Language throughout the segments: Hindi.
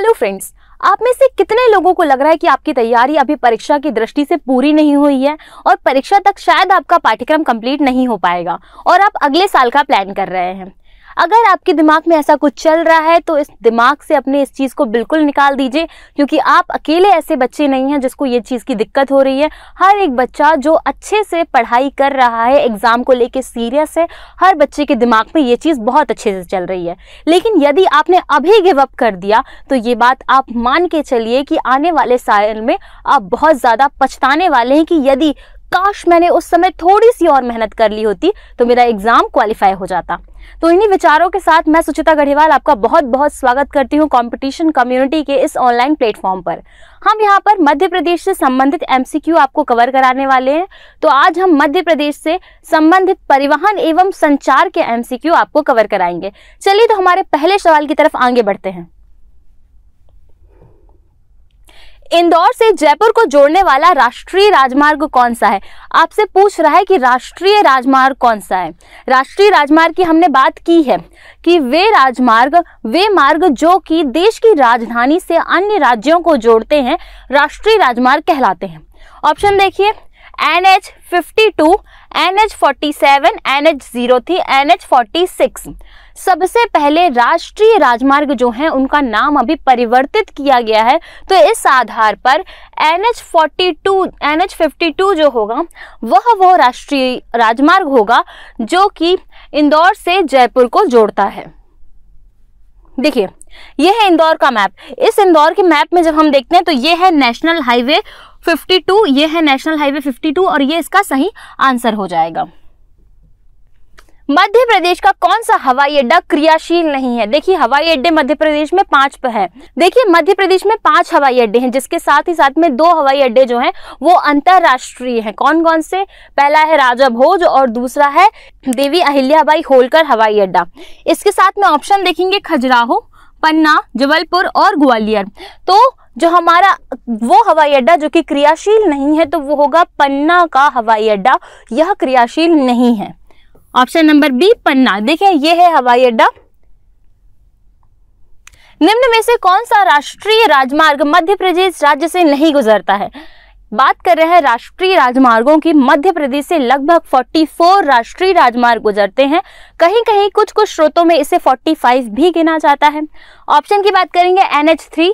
हेलो फ्रेंड्स आप में से कितने लोगों को लग रहा है कि आपकी तैयारी अभी परीक्षा की दृष्टि से पूरी नहीं हुई है और परीक्षा तक शायद आपका पाठ्यक्रम कंप्लीट नहीं हो पाएगा और आप अगले साल का प्लान कर रहे हैं अगर आपके दिमाग में ऐसा कुछ चल रहा है तो इस दिमाग से अपने इस चीज़ को बिल्कुल निकाल दीजिए क्योंकि आप अकेले ऐसे बच्चे नहीं हैं जिसको ये चीज़ की दिक्कत हो रही है हर एक बच्चा जो अच्छे से पढ़ाई कर रहा है एग्ज़ाम को लेकर सीरियस है हर बच्चे के दिमाग में ये चीज़ बहुत अच्छे से चल रही है लेकिन यदि आपने अभी गिव अप कर दिया तो ये बात आप मान के चलिए कि आने वाले साल में आप बहुत ज़्यादा पछताने वाले हैं कि यदि काश मैंने उस समय थोड़ी सी और मेहनत कर ली होती तो मेरा एग्ज़ाम क्वालिफाई हो जाता तो इन्हीं विचारों के साथ मैं सुचिता गढ़ीवाल आपका बहुत बहुत स्वागत करती हूँ कंपटीशन कम्युनिटी के इस ऑनलाइन प्लेटफॉर्म पर हम यहाँ पर मध्य प्रदेश से संबंधित एमसीक्यू आपको कवर कराने वाले हैं तो आज हम मध्य प्रदेश से संबंधित परिवहन एवं संचार के एमसीक्यू आपको कवर कराएंगे चलिए तो हमारे पहले सवाल की तरफ आगे बढ़ते हैं इंदौर से जयपुर को जोड़ने वाला राष्ट्रीय राजमार्ग कौन सा है आपसे पूछ रहा है कि राष्ट्रीय राजमार्ग कौन सा है राष्ट्रीय राजमार्ग की हमने बात की है कि वे राजमार्ग वे मार्ग जो कि देश की राजधानी से अन्य राज्यों को जोड़ते हैं राष्ट्रीय राजमार्ग कहलाते हैं ऑप्शन देखिए N H fifty two N H forty seven N H zero three N H forty six सबसे पहले राष्ट्रीय राजमार्ग जो हैं उनका नाम अभी परिवर्तित किया गया है तो इस आधार पर N H forty two fifty two जो होगा वह वो राष्ट्रीय राजमार्ग होगा जो कि इंदौर से जयपुर को जोड़ता है देखिए यह है इंदौर का मैप इस इंदौर के मैप में जब हम देखते हैं तो यह है नेशनल हाईवे 52 ये है नेशनल हाईवे 52 और ये इसका सही आंसर हो जाएगा मध्य प्रदेश का कौन सा हवाई अड्डा क्रियाशील नहीं है देखिए हवाई अड्डे मध्य प्रदेश में पांच है देखिए मध्य प्रदेश में पांच हवाई अड्डे हैं जिसके साथ ही साथ में दो हवाई अड्डे जो हैं वो अंतरराष्ट्रीय हैं कौन कौन से पहला है राजा भोज और दूसरा है देवी अहिल्याबाई होलकर हवाई अड्डा इसके साथ में ऑप्शन देखेंगे खजुराहो पन्ना जबलपुर और ग्वालियर तो जो हमारा वो हवाई अड्डा जो कि क्रियाशील नहीं है तो वो होगा पन्ना का हवाई अड्डा यह क्रियाशील नहीं है ऑप्शन नंबर बी पन्ना देखिए ये है हवाई अड्डा निम्न में से कौन सा राष्ट्रीय राजमार्ग मध्य प्रदेश राज्य से नहीं गुजरता है बात कर रहे हैं राष्ट्रीय राजमार्गों की मध्य प्रदेश से लगभग 44 राष्ट्रीय राजमार्ग गुजरते हैं कहीं कहीं कुछ कुछ स्रोतों में इसे 45 भी गिना जाता है ऑप्शन की बात करेंगे N H three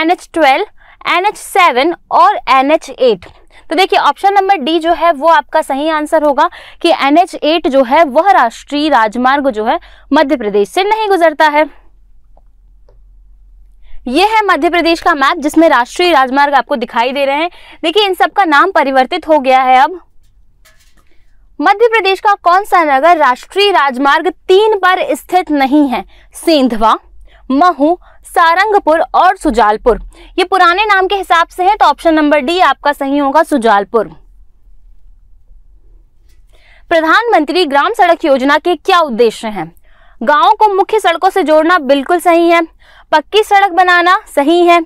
N H twelve N H seven और एन एच एट तो देखिए ऑप्शन नंबर डी जो है वो आपका सही आंसर होगा कि एन एच एट जो है वह राष्ट्रीय राजमार्ग जो है मध्य प्रदेश से नहीं गुजरता है ये है मध्य प्रदेश का मैप जिसमें राष्ट्रीय राजमार्ग आपको दिखाई दे रहे हैं देखिए इन सब का नाम परिवर्तित हो गया है अब मध्य प्रदेश का कौन सा नगर राष्ट्रीय राजमार्ग तीन पर स्थित नहीं है सेंधवा महू सारंगपुर और सुजालपुर ये पुराने नाम के हिसाब से है तो ऑप्शन नंबर डी आपका सही होगा सुजालपुर प्रधानमंत्री ग्राम सड़क योजना के क्या उद्देश्य हैं गाँव को मुख्य सड़कों से जोड़ना बिल्कुल सही है पक्की सड़क बनाना सही है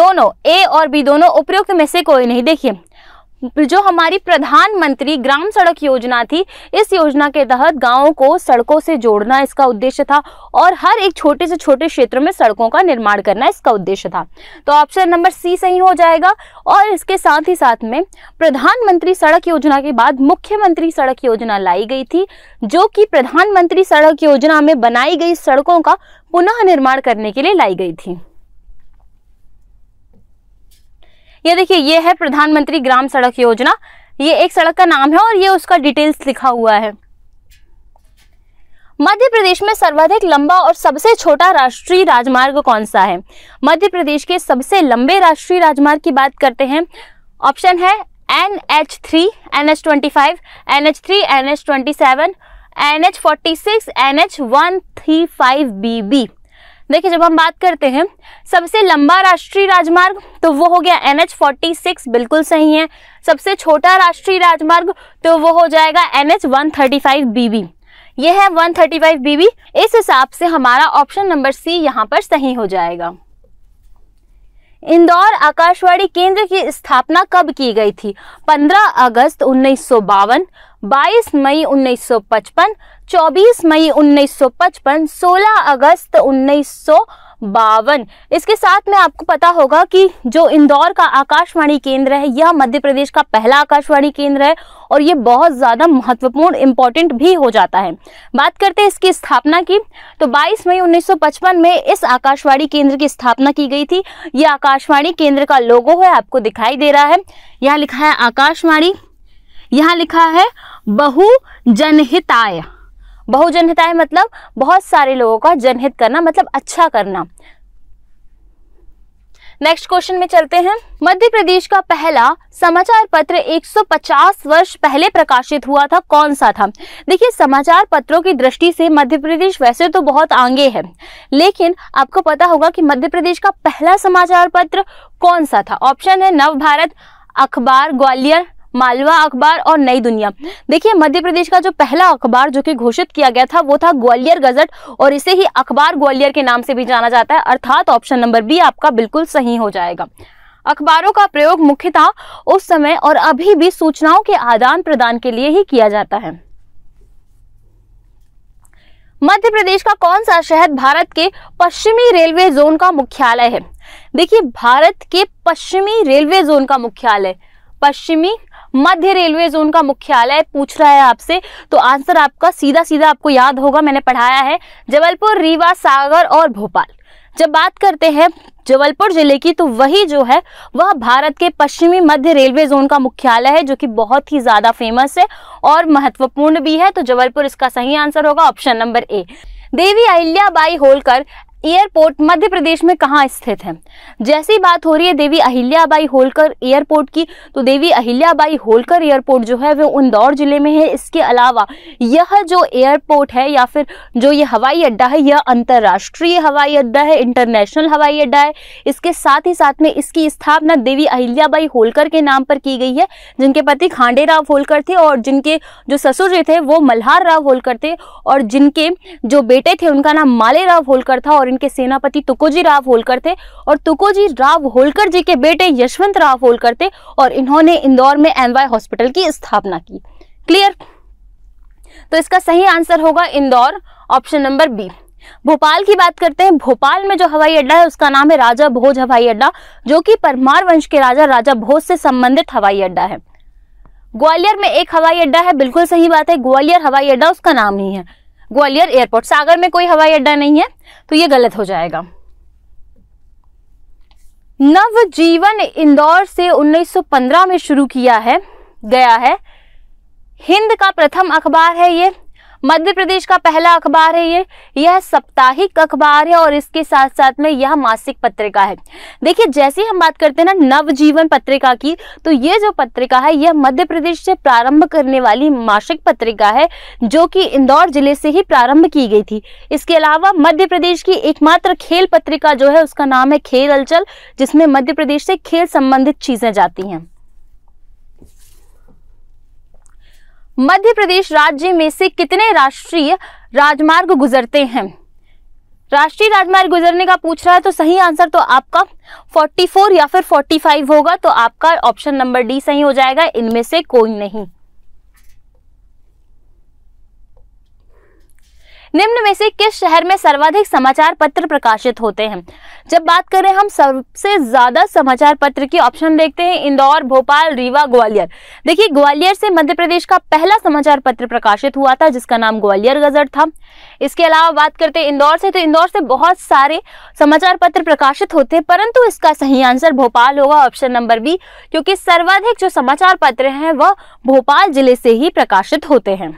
दोनों ए और बी दोनों उपयुक्त में से कोई नहीं देखिए जो हमारी प्रधानमंत्री ग्राम सड़क योजना थी इस योजना के तहत गाँव को सड़कों से जोड़ना इसका उद्देश्य था और हर एक छोटे से छोटे क्षेत्र में सड़कों का निर्माण करना इसका उद्देश्य था तो ऑप्शन नंबर सी सही हो जाएगा और इसके साथ ही साथ में प्रधानमंत्री सड़क योजना के बाद मुख्यमंत्री सड़क योजना लाई गई थी जो कि प्रधानमंत्री सड़क योजना में बनाई गई सड़कों का पुनः निर्माण करने के लिए लाई गई थी ये देखिए ये है प्रधानमंत्री ग्राम सड़क योजना ये एक सड़क का नाम है और ये उसका डिटेल्स लिखा हुआ है मध्य प्रदेश में सर्वाधिक लंबा और सबसे छोटा राष्ट्रीय राजमार्ग कौन सा है मध्य प्रदेश के सबसे लंबे राष्ट्रीय राजमार्ग की बात करते हैं ऑप्शन है N H three N H twenty five N H three N H twenty seven N H forty six N H one three five B B देखिए जब हम बात करते हैं सबसे लंबा राष्ट्रीय राजमार्ग तो वो हो गया एन एच फोर्टी सिक्स बिल्कुल सही है सबसे छोटा राष्ट्रीय राजमार्ग तो वो हो जाएगा N H one thirty five B B ये है वन थर्टी फाइव बीबी इस हिसाब से हमारा ऑप्शन नंबर सी यहाँ पर सही हो जाएगा इंदौर आकाशवाणी केंद्र की स्थापना कब की गई थी 15 अगस्त उन्नीस 22 मई 1955, 24 मई 1955, 16 अगस्त उन्नीस बावन इसके साथ में आपको पता होगा कि जो इंदौर का आकाशवाणी केंद्र है यह मध्य प्रदेश का पहला आकाशवाणी केंद्र है और ये बहुत ज़्यादा महत्वपूर्ण इम्पोर्टेंट भी हो जाता है बात करते हैं इसकी स्थापना की तो 22 मई 1955 में इस आकाशवाणी केंद्र की स्थापना की गई थी यह आकाशवाणी केंद्र का लोगो है आपको दिखाई दे रहा है यहाँ लिखा है आकाशवाणी यहाँ लिखा है बहु जनहिताय बहुजन मतलब बहुत सारे लोगों का जनहित करना मतलब अच्छा करना नेक्स्ट क्वेश्चन में चलते हैं मध्य प्रदेश का पहला समाचार पत्र 150 वर्ष पहले प्रकाशित हुआ था कौन सा था देखिए समाचार पत्रों की दृष्टि से मध्य प्रदेश वैसे तो बहुत आगे है लेकिन आपको पता होगा कि मध्य प्रदेश का पहला समाचार पत्र कौन सा था ऑप्शन है नव भारत अखबार ग्वालियर मालवा अखबार और नई दुनिया देखिए मध्य प्रदेश का जो पहला अखबार जो कि घोषित किया गया था वो था ग्वालियर गजट और इसे ही अखबार ग्वालियर के नाम से भी जाना जाता है अर्थात ऑप्शन नंबर बी आपका बिल्कुल सही हो जाएगा अखबारों का प्रयोग मुख्यतः उस समय और अभी भी सूचनाओं के आदान प्रदान के लिए ही किया जाता है मध्य प्रदेश का कौन सा शहर भारत के पश्चिमी रेलवे जोन का मुख्यालय है देखिए भारत के पश्चिमी रेलवे जोन का मुख्यालय पश्चिमी मध्य रेलवे जोन का मुख्यालय पूछ रहा है आपसे तो आंसर आपका सीधा सीधा आपको याद होगा मैंने पढ़ाया है जबलपुर रीवा सागर और भोपाल जब बात करते हैं जबलपुर जिले की तो वही जो है वह भारत के पश्चिमी मध्य रेलवे जोन का मुख्यालय है जो कि बहुत ही ज़्यादा फेमस है और महत्वपूर्ण भी है तो जबलपुर इसका सही आंसर होगा option number A Devi Ahilyabai Holkar airport Madhya Pradesh में कहाँ स्थित है जैसी बात हो रही है देवी अहिल्याबाई होलकर एयरपोर्ट की तो देवी अहिल्याबाई होलकर एयरपोर्ट जो है वो इंदौर जिले में है इसके अलावा यह जो एयरपोर्ट है या फिर जो ये हवाई अड्डा है यह अंतर्राष्ट्रीय हवाई अड्डा है इंटरनेशनल हवाई अड्डा है इसके साथ ही साथ में इसकी स्थापना देवी अहिल्याबाई होलकर के नाम पर की गई है जिनके पति खांडे राव होलकर थे और जिनके जो ससुर जी थे वो मल्हार राव होलकर थे और जिनके जो बेटे थे उनका नाम माले राव होलकर था और इनके सेनापति तुकोजी राव होलकर थे और तुकोजी राव होलकर जी के बेटे यशवंत राव होलकर थे और इन्होंने इंदौर में एमवाई हॉस्पिटल की स्थापना की क्लियर तो इसका सही आंसर होगा Indore option number B Bhopal की बात करते हैं भोपाल में जो हवाई अड्डा है उसका नाम है राजा भोज हवाई अड्डा जो कि परमार वंश के राजा राजा भोज से संबंधित हवाई अड्डा है ग्वालियर में एक हवाई अड्डा है बिल्कुल सही बात है ग्वालियर हवाई अड्डा उसका नाम ही है ग्वालियर एयरपोर्ट सागर में कोई हवाई अड्डा नहीं है तो ये गलत हो जाएगा नवजीवन इंदौर से 1915 में शुरू किया है गया है हिंद का प्रथम अखबार है ये मध्य प्रदेश का पहला अखबार है ये यह साप्ताहिक अखबार है और इसके साथ साथ में यह मासिक पत्रिका है देखिए जैसे हम बात करते हैं ना नवजीवन पत्रिका की तो ये जो पत्रिका है यह मध्य प्रदेश से प्रारंभ करने वाली मासिक पत्रिका है जो कि इंदौर जिले से ही प्रारंभ की गई थी इसके अलावा मध्य प्रदेश की एकमात्र खेल पत्रिका जो है उसका नाम है खेल हलचल जिसमें मध्य प्रदेश से खेल संबंधित चीजें जाती हैं मध्य प्रदेश राज्य में से कितने राष्ट्रीय राजमार्ग गुजरते हैं राष्ट्रीय राजमार्ग गुजरने का पूछ रहा है तो सही आंसर तो आपका 44 या फिर 45 होगा तो आपका ऑप्शन नंबर डी सही हो जाएगा इनमें से कोई नहीं निम्न में से किस शहर में सर्वाधिक समाचार पत्र प्रकाशित होते हैं जब बात करें हम सबसे ज्यादा समाचार पत्र की ऑप्शन देखते हैं इंदौर भोपाल रीवा ग्वालियर देखिए ग्वालियर से मध्य प्रदेश का पहला समाचार पत्र प्रकाशित हुआ था जिसका नाम ग्वालियर गजट था इसके अलावा बात करते हैं इंदौर से तो इंदौर से बहुत सारे समाचार पत्र प्रकाशित होते हैं परंतु इसका सही आंसर भोपाल होगा ऑप्शन नंबर बी क्योंकि सर्वाधिक जो समाचार पत्र हैं वह भोपाल जिले से ही प्रकाशित होते हैं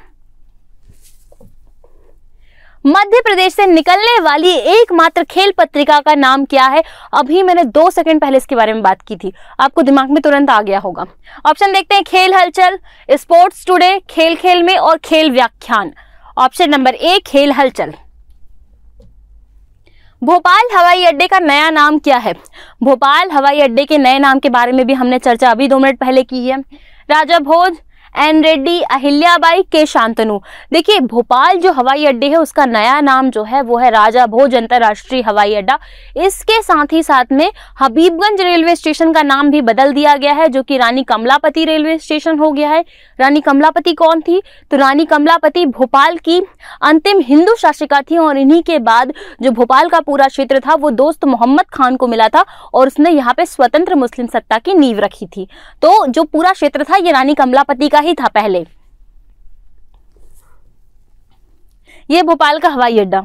मध्य प्रदेश से निकलने वाली एकमात्र खेल पत्रिका का नाम क्या है अभी मैंने दो सेकंड पहले इसके बारे में बात की थी आपको दिमाग में तुरंत आ गया होगा ऑप्शन देखते हैं खेल हलचल स्पोर्ट्स टुडे खेल खेल में और खेल व्याख्यान ऑप्शन नंबर ए खेल हलचल भोपाल हवाई अड्डे का नया नाम क्या है भोपाल हवाई अड्डे के नए नाम के बारे में भी हमने चर्चा अभी दो मिनट पहले की है राजा भोज एन रेड्डी अहिल्याबाई के शांतनु देखिए भोपाल जो हवाई अड्डे है उसका नया नाम जो है वो है राजा भोज अंतर्राष्ट्रीय हवाई अड्डा इसके साथ ही साथ में हबीबगंज रेलवे स्टेशन का नाम भी बदल दिया गया है जो कि रानी कमलापति रेलवे स्टेशन हो गया है रानी कमलापति कौन थी तो रानी कमलापति भोपाल की अंतिम हिंदू शासिका थी और इन्हीं के बाद जो भोपाल का पूरा क्षेत्र था वो दोस्त मोहम्मद खान को मिला था और उसने यहाँ पे स्वतंत्र मुस्लिम सत्ता की नींव रखी थी तो जो पूरा क्षेत्र था ये रानी कमलापति का ही था पहले ये भोपाल का हवाई अड्डा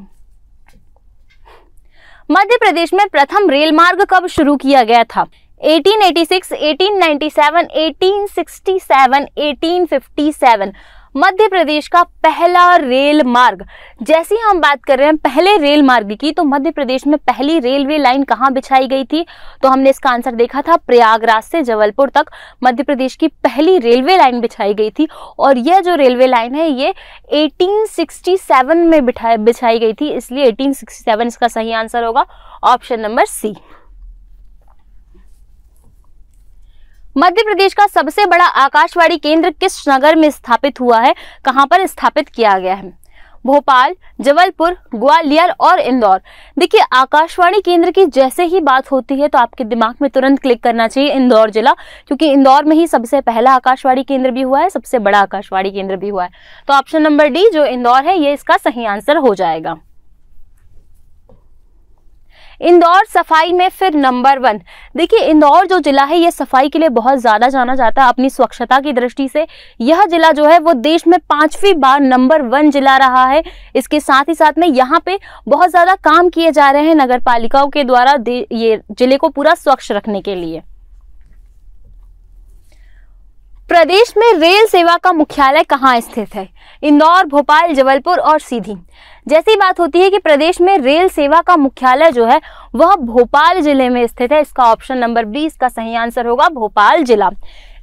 मध्य प्रदेश में प्रथम रेल मार्ग कब शुरू किया गया था 1886, 1897, 1867, 1857 मध्य प्रदेश का पहला रेल मार्ग जैसे हम बात कर रहे हैं पहले रेल मार्ग की तो मध्य प्रदेश में पहली रेलवे लाइन कहाँ बिछाई गई थी तो हमने इसका आंसर देखा था प्रयागराज से जबलपुर तक मध्य प्रदेश की पहली रेलवे लाइन बिछाई गई थी और यह जो रेलवे लाइन है ये 1867 में बिठाई बिछाई गई थी इसलिए एटीन इसका सही आंसर होगा ऑप्शन नंबर सी मध्य प्रदेश का सबसे बड़ा आकाशवाणी केंद्र किस नगर में स्थापित हुआ है कहाँ पर स्थापित किया गया है भोपाल जबलपुर ग्वालियर और इंदौर देखिए आकाशवाणी केंद्र की जैसे ही बात होती है तो आपके दिमाग में तुरंत क्लिक करना चाहिए इंदौर जिला क्योंकि इंदौर में ही सबसे पहला आकाशवाणी केंद्र भी हुआ है सबसे बड़ा आकाशवाणी केंद्र भी हुआ है तो ऑप्शन नंबर डी जो इंदौर है ये इसका सही आंसर हो जाएगा इंदौर सफाई में फिर नंबर वन देखिए इंदौर जो जिला है यह सफाई के लिए बहुत ज़्यादा जाना जाता है अपनी स्वच्छता की दृष्टि से यह जिला जो है वो देश में पांचवी बार नंबर वन जिला रहा है इसके साथ ही साथ में यहाँ पे बहुत ज़्यादा काम किए जा रहे हैं नगर के द्वारा ये जिले को पूरा स्वच्छ रखने के लिए प्रदेश में रेल सेवा का मुख्यालय कहाँ स्थित है इंदौर भोपाल जबलपुर और सीधी जैसी बात होती है कि प्रदेश में रेल सेवा का मुख्यालय जो है वह भोपाल जिले में स्थित है इसका ऑप्शन नंबर बी इसका सही आंसर होगा भोपाल जिला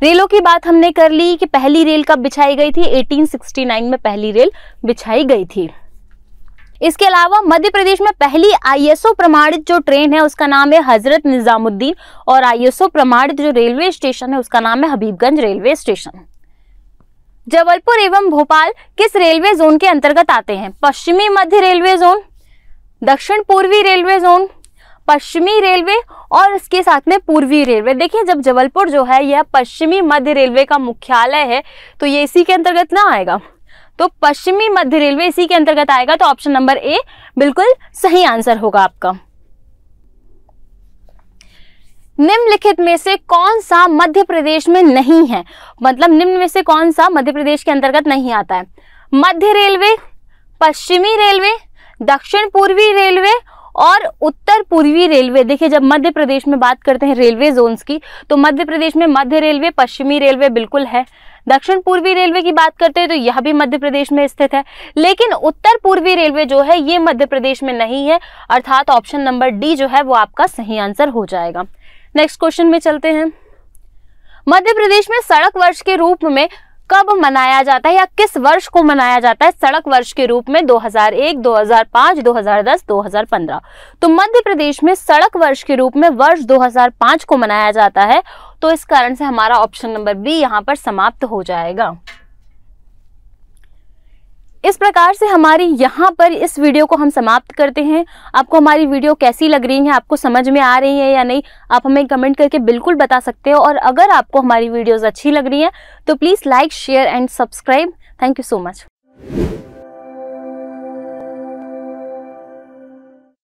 रेलों की बात हमने कर ली कि पहली रेल कब बिछाई गई थी 1869 में पहली रेल बिछाई गई थी इसके अलावा मध्य प्रदेश में पहली आईएसओ प्रमाणित जो ट्रेन है उसका नाम है हजरत निजामुद्दीन और आईएसओ प्रमाणित जो रेलवे स्टेशन है उसका नाम है हबीबगंज रेलवे स्टेशन जबलपुर एवं भोपाल किस रेलवे जोन के अंतर्गत आते हैं पश्चिमी मध्य रेलवे जोन दक्षिण पूर्वी रेलवे जोन पश्चिमी रेलवे और इसके साथ में पूर्वी रेलवे देखिए जब जबलपुर जो है यह पश्चिमी मध्य रेलवे का मुख्यालय है तो ये इसी के अंतर्गत ना आएगा तो पश्चिमी मध्य रेलवे इसी के अंतर्गत आएगा तो ऑप्शन नंबर ए बिल्कुल सही आंसर होगा आपका निम्नलिखित में से कौन सा मध्य प्रदेश में नहीं है मतलब निम्न में से कौन सा मध्य प्रदेश के अंतर्गत नहीं आता है मध्य रेलवे पश्चिमी रेलवे दक्षिण पूर्वी रेलवे और उत्तर पूर्वी रेलवे देखिए जब मध्य प्रदेश में बात करते हैं रेलवे जोन्स की तो मध्य प्रदेश में मध्य रेलवे पश्चिमी रेलवे बिल्कुल है दक्षिण पूर्वी रेलवे की बात करते हैं तो यह भी मध्य प्रदेश में स्थित है लेकिन उत्तर पूर्वी रेलवे जो है ये मध्य प्रदेश में नहीं है अर्थात ऑप्शन नंबर डी जो है वो आपका सही आंसर हो जाएगा नेक्स्ट क्वेश्चन में चलते हैं मध्य प्रदेश में सड़क वर्ष के रूप में कब मनाया जाता है या किस वर्ष को मनाया जाता है सड़क वर्ष के रूप में 2001, 2005, 2010, 2015 तो मध्य प्रदेश में सड़क वर्ष के रूप में वर्ष 2005 को मनाया जाता है तो इस कारण से हमारा ऑप्शन नंबर बी यहाँ पर समाप्त हो जाएगा इस प्रकार से हमारी यहाँ पर इस वीडियो को हम समाप्त करते हैं आपको हमारी वीडियो कैसी लग रही है आपको समझ में आ रही है या नहीं आप हमें कमेंट करके बिल्कुल बता सकते हो और अगर आपको हमारी वीडियोज़ अच्छी लग रही हैं तो please like share and subscribe thank you so much